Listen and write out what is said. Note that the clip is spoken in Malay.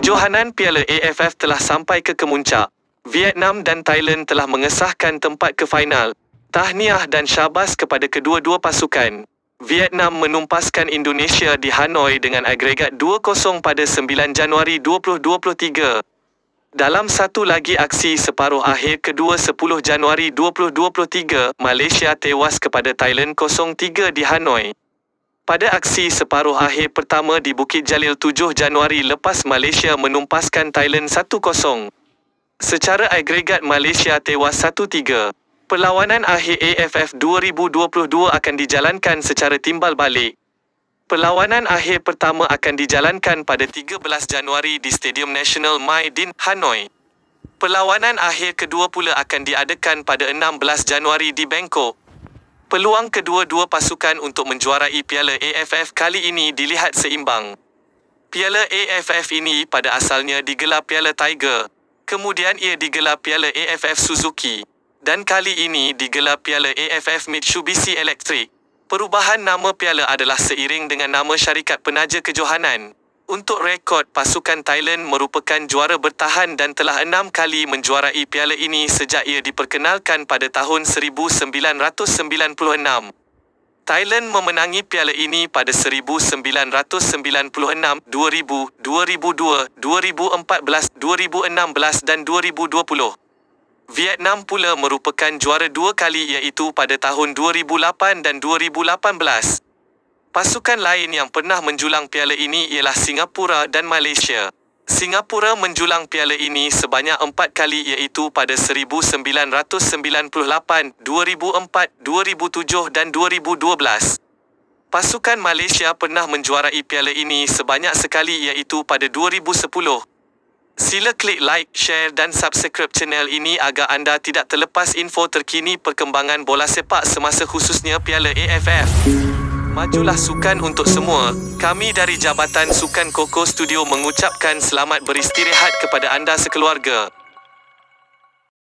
Kejohanan Piala AFF telah sampai ke kemuncak. Vietnam dan Thailand telah mengesahkan tempat ke final. Tahniah dan syabas kepada kedua-dua pasukan. Vietnam menumpaskan Indonesia di Hanoi dengan agregat 2-0 pada 9 Januari 2023. Dalam satu lagi aksi separuh akhir kedua 10 Januari 2023, Malaysia tewas kepada Thailand 0-3 di Hanoi. Pada aksi separuh akhir pertama di Bukit Jalil 7 Januari lepas Malaysia menumpaskan Thailand 1-0. Secara agregat Malaysia tewas 1-3. Perlawanan akhir AFF 2022 akan dijalankan secara timbal balik. Perlawanan akhir pertama akan dijalankan pada 13 Januari di Stadium Nasional Mai Din, Hanoi. Perlawanan akhir kedua pula akan diadakan pada 16 Januari di Bangkok. Peluang kedua-dua pasukan untuk menjuarai Piala AFF kali ini dilihat seimbang. Piala AFF ini pada asalnya digelar Piala Tiger, kemudian ia digelar Piala AFF Suzuki dan kali ini digelar Piala AFF Mitsubishi Electric. Perubahan nama piala adalah seiring dengan nama syarikat penaja kejohanan. Untuk rekod, pasukan Thailand merupakan juara bertahan dan telah enam kali menjuarai piala ini sejak ia diperkenalkan pada tahun 1996. Thailand memenangi piala ini pada 1996, 2000, 2002, 2014, 2016 dan 2020. Vietnam pula merupakan juara dua kali iaitu pada tahun 2008 dan 2018. Pasukan lain yang pernah menjulang piala ini ialah Singapura dan Malaysia. Singapura menjulang piala ini sebanyak empat kali iaitu pada 1998, 2004, 2007 dan 2012. Pasukan Malaysia pernah menjuarai piala ini sebanyak sekali iaitu pada 2010. Sila klik like, share dan subscribe channel ini agar anda tidak terlepas info terkini perkembangan bola sepak semasa khususnya piala AFF. Majulah sukan untuk semua. Kami dari Jabatan Sukan Koko Studio mengucapkan selamat beristirahat kepada anda sekeluarga.